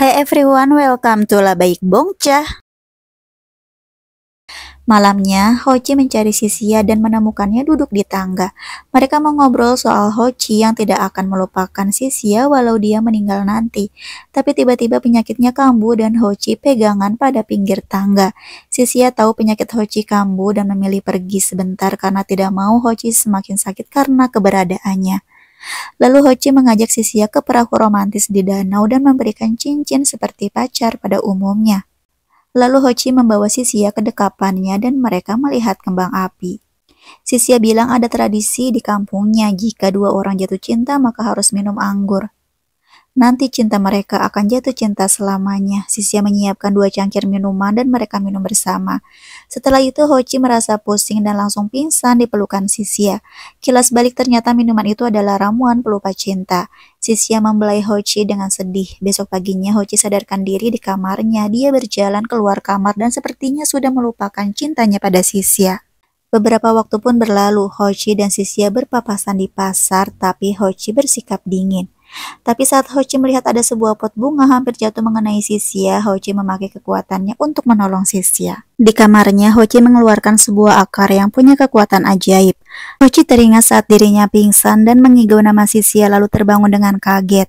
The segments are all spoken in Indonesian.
Hai everyone, welcome to La Baik Bongca. Malamnya, Ho Chi mencari Sisia dan menemukannya duduk di tangga. Mereka mengobrol soal Ho Chi yang tidak akan melupakan Sisia walau dia meninggal nanti. Tapi tiba-tiba penyakitnya kambuh dan Ho Chi pegangan pada pinggir tangga. Sisia tahu penyakit Ho Chi kambuh dan memilih pergi sebentar karena tidak mau Ho Chi semakin sakit karena keberadaannya. Lalu Ho Chi mengajak Sisia ke perahu romantis di danau dan memberikan cincin seperti pacar pada umumnya. Lalu Ho Chi membawa Sisia ke dekapannya dan mereka melihat kembang api. Sisia bilang ada tradisi di kampungnya jika dua orang jatuh cinta maka harus minum anggur. Nanti cinta mereka akan jatuh cinta selamanya. Sisia menyiapkan dua cangkir minuman dan mereka minum bersama. Setelah itu Ho Chi merasa pusing dan langsung pingsan di pelukan Sisia. Kilas balik ternyata minuman itu adalah ramuan pelupa cinta. Sisia membelai Ho Chi dengan sedih. Besok paginya Ho Chi sadarkan diri di kamarnya. Dia berjalan keluar kamar dan sepertinya sudah melupakan cintanya pada Sisia. Beberapa waktu pun berlalu, Ho Chi dan Sisia berpapasan di pasar, tapi Ho Chi bersikap dingin. Tapi saat Ho Chi melihat ada sebuah pot bunga hampir jatuh mengenai Sisia, Ho Chi memakai kekuatannya untuk menolong Sisia. Di kamarnya, Ho Chi mengeluarkan sebuah akar yang punya kekuatan ajaib. Ho Chi teringat saat dirinya pingsan dan mengigau nama Sisia lalu terbangun dengan kaget.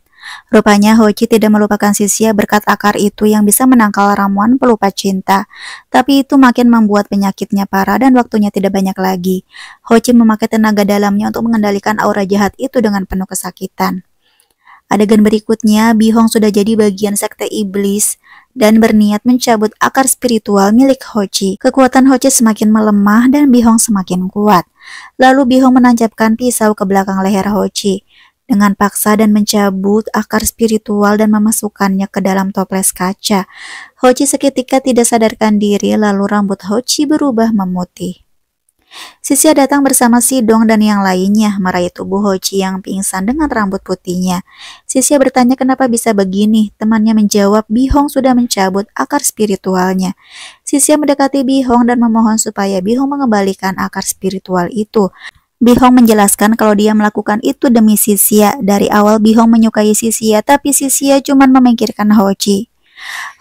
Rupanya Ho Chi tidak melupakan Sisia berkat akar itu yang bisa menangkal ramuan pelupa cinta. Tapi itu makin membuat penyakitnya parah dan waktunya tidak banyak lagi. Ho Chi memakai tenaga dalamnya untuk mengendalikan aura jahat itu dengan penuh kesakitan. Adegan berikutnya, Bihong sudah jadi bagian sekte iblis dan berniat mencabut akar spiritual milik Hochi. Kekuatan Hochi semakin melemah dan Bihong semakin kuat. Lalu Bihong menancapkan pisau ke belakang leher Hochi dengan paksa dan mencabut akar spiritual dan memasukkannya ke dalam toples kaca. Hochi seketika tidak sadarkan diri lalu rambut Hochi berubah memutih. Sisia datang bersama Sidong dan yang lainnya meraih tubuh Ho Chi yang pingsan dengan rambut putihnya. Sisia bertanya kenapa bisa begini. Temannya menjawab Bihong sudah mencabut akar spiritualnya. Sisia mendekati Bihong dan memohon supaya Bihong mengembalikan akar spiritual itu. Bihong menjelaskan kalau dia melakukan itu demi Sisia. Dari awal Bihong menyukai Sisia, tapi Sisia cuma memikirkan Ho Chi.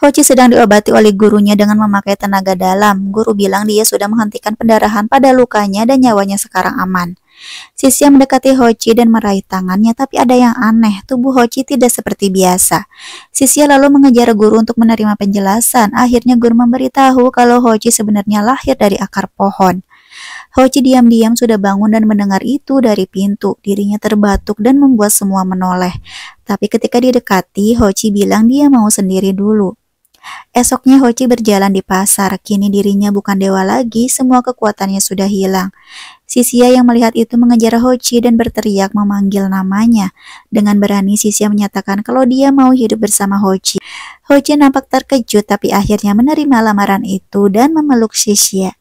Hoci sedang diobati oleh gurunya dengan memakai tenaga dalam. Guru bilang dia sudah menghentikan pendarahan pada lukanya dan nyawanya sekarang aman. Sisya mendekati Hoci dan meraih tangannya, tapi ada yang aneh, tubuh Hoci tidak seperti biasa. Sisya lalu mengejar guru untuk menerima penjelasan. Akhirnya guru memberitahu kalau Hoci sebenarnya lahir dari akar pohon. Hoci diam-diam sudah bangun dan mendengar itu dari pintu. Dirinya terbatuk dan membuat semua menoleh. Tapi ketika didekati, Hoci bilang dia mau sendiri dulu. Esoknya Hoci berjalan di pasar. Kini dirinya bukan dewa lagi, semua kekuatannya sudah hilang. Sisia yang melihat itu mengejar Hoci dan berteriak memanggil namanya. Dengan berani Sisia menyatakan kalau dia mau hidup bersama Hoci. Hoci nampak terkejut tapi akhirnya menerima lamaran itu dan memeluk Sisia.